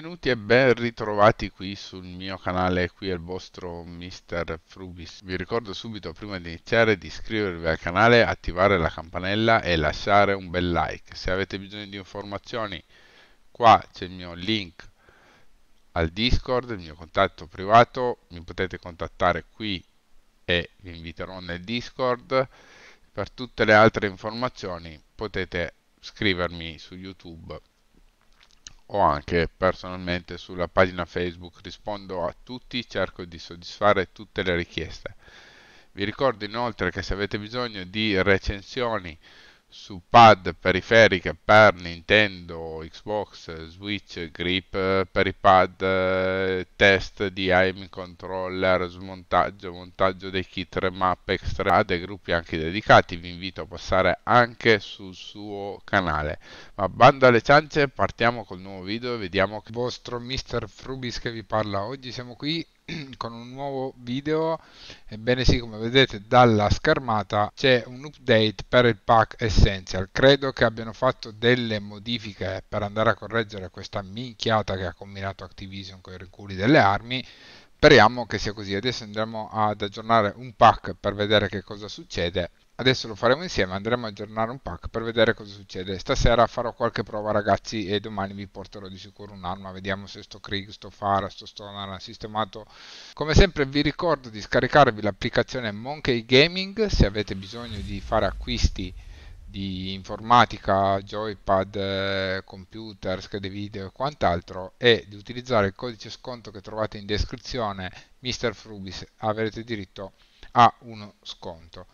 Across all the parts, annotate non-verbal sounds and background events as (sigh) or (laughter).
benvenuti e ben ritrovati qui sul mio canale, qui è il vostro Mr. Frubis. Vi ricordo subito prima di iniziare di iscrivervi al canale, attivare la campanella e lasciare un bel like. Se avete bisogno di informazioni, qua c'è il mio link al Discord, il mio contatto privato, mi potete contattare qui e vi inviterò nel Discord. Per tutte le altre informazioni potete scrivermi su YouTube o anche personalmente sulla pagina Facebook rispondo a tutti, cerco di soddisfare tutte le richieste. Vi ricordo inoltre che se avete bisogno di recensioni su pad periferiche per Nintendo, Xbox, Switch, Grip, eh, per i pad eh, test di AIM controller, smontaggio, montaggio dei kit remap extra a dei gruppi anche dedicati, vi invito a passare anche sul suo canale. Ma bando alle ciance, partiamo col nuovo video e vediamo che il vostro Mr. Frubis che vi parla oggi, siamo qui (clears throat) con un nuovo video ebbene sì come vedete dalla schermata c'è un update per il pack essential credo che abbiano fatto delle modifiche per andare a correggere questa minchiata che ha combinato Activision con i reculi delle armi speriamo che sia così adesso andremo ad aggiornare un pack per vedere che cosa succede Adesso lo faremo insieme, andremo a aggiornare un pack per vedere cosa succede. Stasera farò qualche prova ragazzi e domani vi porterò di sicuro un'arma. Vediamo se sto Krieg, sto Fara, sto Stoner ha sistemato. Come sempre vi ricordo di scaricarvi l'applicazione Monkey Gaming se avete bisogno di fare acquisti di informatica, joypad, eh, computer, schede video e quant'altro e di utilizzare il codice sconto che trovate in descrizione Mr. Frubis avrete diritto a uno sconto.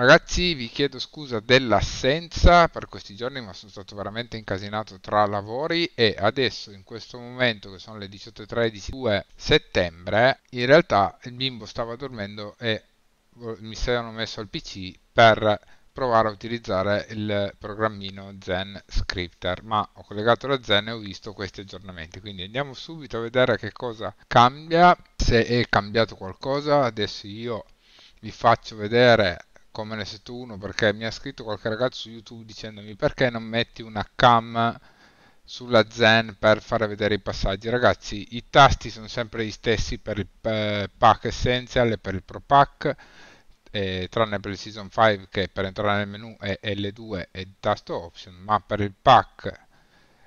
Ragazzi, vi chiedo scusa dell'assenza per questi giorni, ma sono stato veramente incasinato tra lavori e adesso in questo momento che sono le 18.13 settembre, in realtà il bimbo stava dormendo e oh, mi sono messo al PC per provare a utilizzare il programmino Zen Scripter, ma ho collegato la Zen e ho visto questi aggiornamenti, quindi andiamo subito a vedere che cosa cambia, se è cambiato qualcosa, adesso io vi faccio vedere come ne ls uno perché mi ha scritto qualche ragazzo su YouTube dicendomi perché non metti una cam sulla Zen per far vedere i passaggi. Ragazzi, i tasti sono sempre gli stessi per il eh, pack Essential e per il Pro Pack, eh, tranne per il Season 5 che per entrare nel menu è L2 e il tasto Option, ma per il pack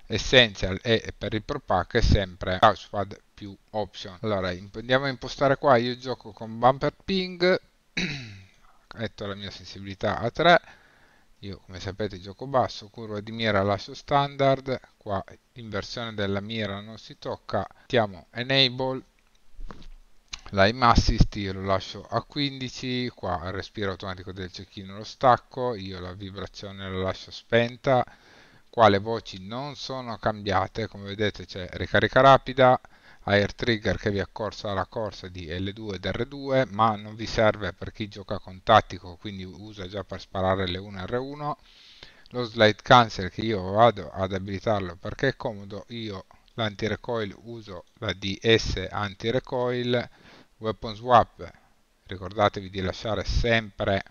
Essential e per il Pro Pack è sempre Touchpad più Option. Allora, andiamo a impostare qua, io gioco con Bumper Ping metto la mia sensibilità a 3, io come sapete gioco basso, curva di mira lascio standard, qua inversione della mira non si tocca, mettiamo enable, la assist io lo lascio a 15, qua il respiro automatico del cecchino lo stacco, io la vibrazione la lascio spenta, qua le voci non sono cambiate, come vedete c'è ricarica rapida, Air Trigger che vi accorsa alla corsa di L2 ed R2 ma non vi serve per chi gioca con tattico quindi usa già per sparare L1 e R1 lo slide cancel che io vado ad abilitarlo perché è comodo io l'anti-recoil uso la DS anti-recoil weapon swap ricordatevi di lasciare sempre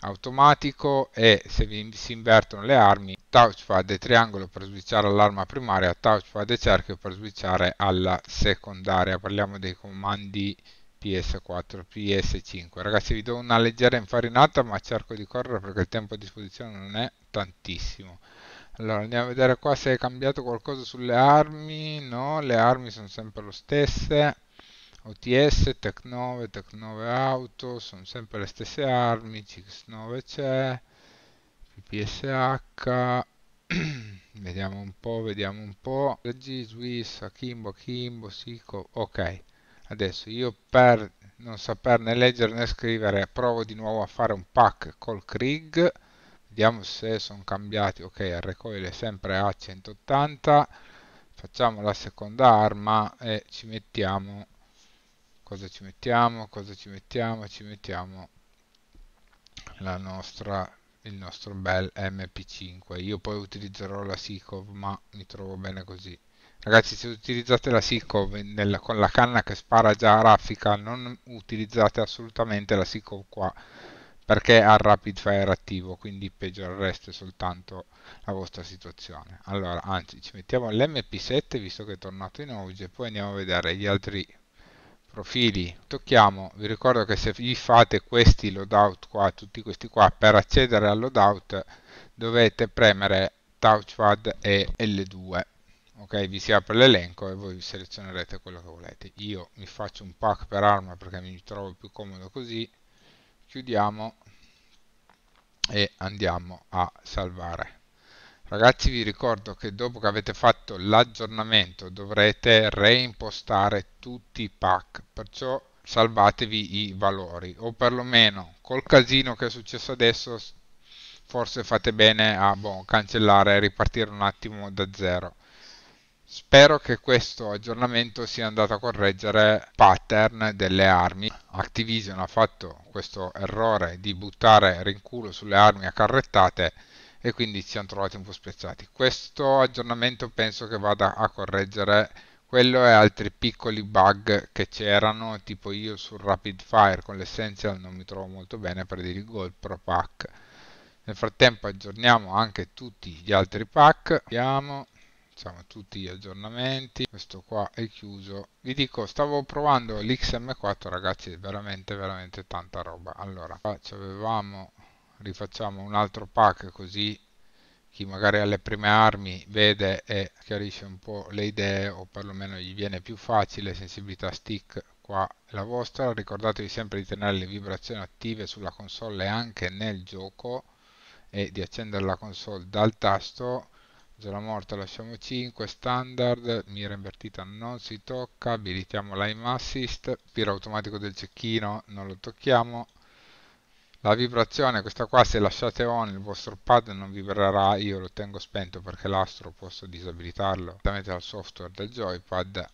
automatico e se vi si invertono le armi touchpad e triangolo per switchare all'arma primaria, touchpad e cerchio per switchare alla secondaria. Parliamo dei comandi PS4, PS5. Ragazzi vi do una leggera infarinata ma cerco di correre perché il tempo a disposizione non è tantissimo. Allora andiamo a vedere qua se è cambiato qualcosa sulle armi. No, le armi sono sempre le stesse. OTS, Tech 9, Tech 9 Auto, sono sempre le stesse armi, CX9 c'è. PSH (clears throat) vediamo un po', vediamo un po'. G, Swiss, Akimbo, Kimbo, Sico, ok. Adesso io per non saper né leggere né scrivere provo di nuovo a fare un pack col Krieg. Vediamo se sono cambiati. Ok, il recoil è sempre a 180. Facciamo la seconda arma e ci mettiamo. Cosa ci mettiamo? Cosa ci mettiamo? Ci mettiamo la nostra il nostro bel mp5 io poi utilizzerò la sicov ma mi trovo bene così ragazzi se utilizzate la sicov con la canna che spara già a raffica non utilizzate assolutamente la sicov qua perché ha rapid fire attivo quindi peggiorereste soltanto la vostra situazione allora anzi ci mettiamo l'mp7 visto che è tornato in auge poi andiamo a vedere gli altri profili tocchiamo vi ricordo che se vi fate questi loadout qua tutti questi qua per accedere al loadout dovete premere touchpad e L2 ok vi si apre l'elenco e voi selezionerete quello che volete io mi faccio un pack per arma perché mi trovo più comodo così chiudiamo e andiamo a salvare Ragazzi vi ricordo che dopo che avete fatto l'aggiornamento dovrete reimpostare tutti i pack, perciò salvatevi i valori o perlomeno col casino che è successo adesso forse fate bene a boh, cancellare e ripartire un attimo da zero. Spero che questo aggiornamento sia andato a correggere pattern delle armi. Activision ha fatto questo errore di buttare rinculo sulle armi a carrettate e quindi ci siamo trovati un po' spezzati. Questo aggiornamento penso che vada a correggere quello e altri piccoli bug che c'erano, tipo io sul rapid fire con l'essential non mi trovo molto bene per dire il gold pro pack. Nel frattempo aggiorniamo anche tutti gli altri pack. Abbiamo diciamo, tutti gli aggiornamenti. Questo qua è chiuso. Vi dico, stavo provando l'XM4, ragazzi, veramente veramente tanta roba. Allora, qua ci avevamo rifacciamo un altro pack così chi magari ha le prime armi vede e chiarisce un po' le idee o perlomeno gli viene più facile sensibilità stick qua è la vostra ricordatevi sempre di tenere le vibrazioni attive sulla console anche nel gioco e di accendere la console dal tasto zona morta lasciamo 5 standard mira invertita non si tocca abilitiamo l'aim assist tiro automatico del cecchino non lo tocchiamo la vibrazione questa qua se lasciate on il vostro pad non vibrerà io lo tengo spento perché l'astro posso disabilitarlo direttamente dal software del joypad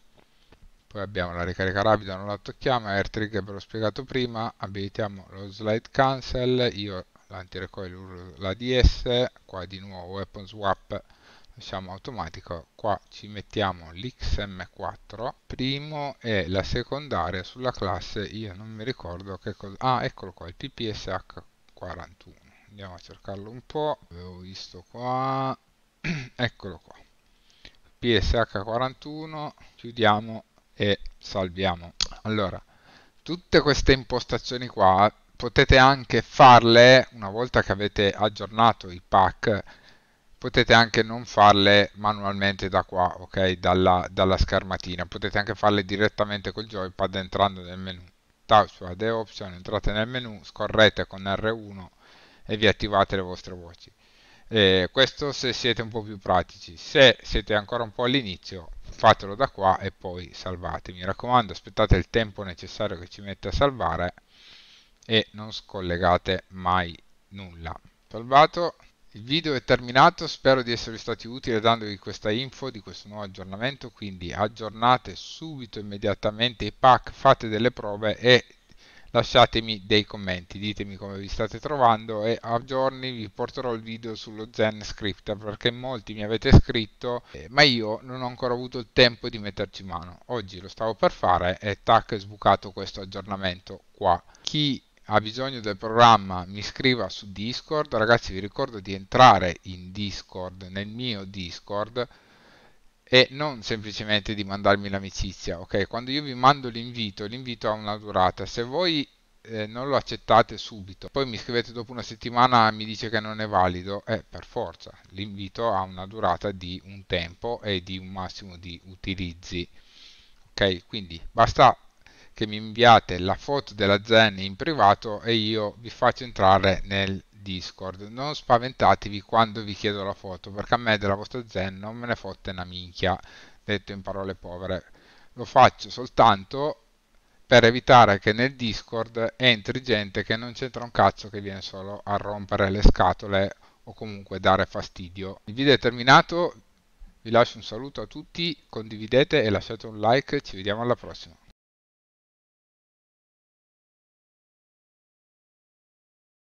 poi abbiamo la ricarica rapida non la tocchiamo air trigger ve l'ho spiegato prima abilitiamo lo slide cancel io l'anti recoil l'ADS qua di nuovo weapon swap diciamo automatico qua ci mettiamo l'xm4 primo e la secondaria sulla classe io non mi ricordo che cosa ah eccolo qua il ppsh41 andiamo a cercarlo un po' avevo visto qua (clears throat) eccolo qua psh41 chiudiamo e salviamo allora tutte queste impostazioni qua potete anche farle una volta che avete aggiornato i pack potete anche non farle manualmente da qua, ok? Dalla, dalla schermatina, potete anche farle direttamente col joypad entrando nel menu. Touch su Add Option, entrate nel menu, scorrete con R1 e vi attivate le vostre voci. E questo se siete un po' più pratici, se siete ancora un po' all'inizio fatelo da qua e poi salvate. Mi raccomando aspettate il tempo necessario che ci mette a salvare e non scollegate mai nulla. Salvato il video è terminato, spero di esservi stati utili dandovi questa info di questo nuovo aggiornamento, quindi aggiornate subito immediatamente i pack, fate delle prove e lasciatemi dei commenti, ditemi come vi state trovando e a giorni vi porterò il video sullo Zen Script perché molti mi avete scritto eh, ma io non ho ancora avuto il tempo di metterci mano. Oggi lo stavo per fare e tac è sbucato questo aggiornamento qua. Chi ha bisogno del programma mi scriva su Discord. Ragazzi, vi ricordo di entrare in Discord, nel mio Discord, e non semplicemente di mandarmi l'amicizia. Ok, quando io vi mando l'invito, l'invito ha una durata. Se voi eh, non lo accettate subito, poi mi scrivete dopo una settimana e mi dice che non è valido, eh, per forza, l'invito ha una durata di un tempo e di un massimo di utilizzi. Ok, quindi basta che mi inviate la foto della Zen in privato e io vi faccio entrare nel Discord. Non spaventatevi quando vi chiedo la foto, perché a me della vostra Zen non me ne fotte una minchia, detto in parole povere. Lo faccio soltanto per evitare che nel Discord entri gente che non c'entra un cazzo che viene solo a rompere le scatole o comunque dare fastidio. Il video è terminato, vi lascio un saluto a tutti, condividete e lasciate un like, ci vediamo alla prossima.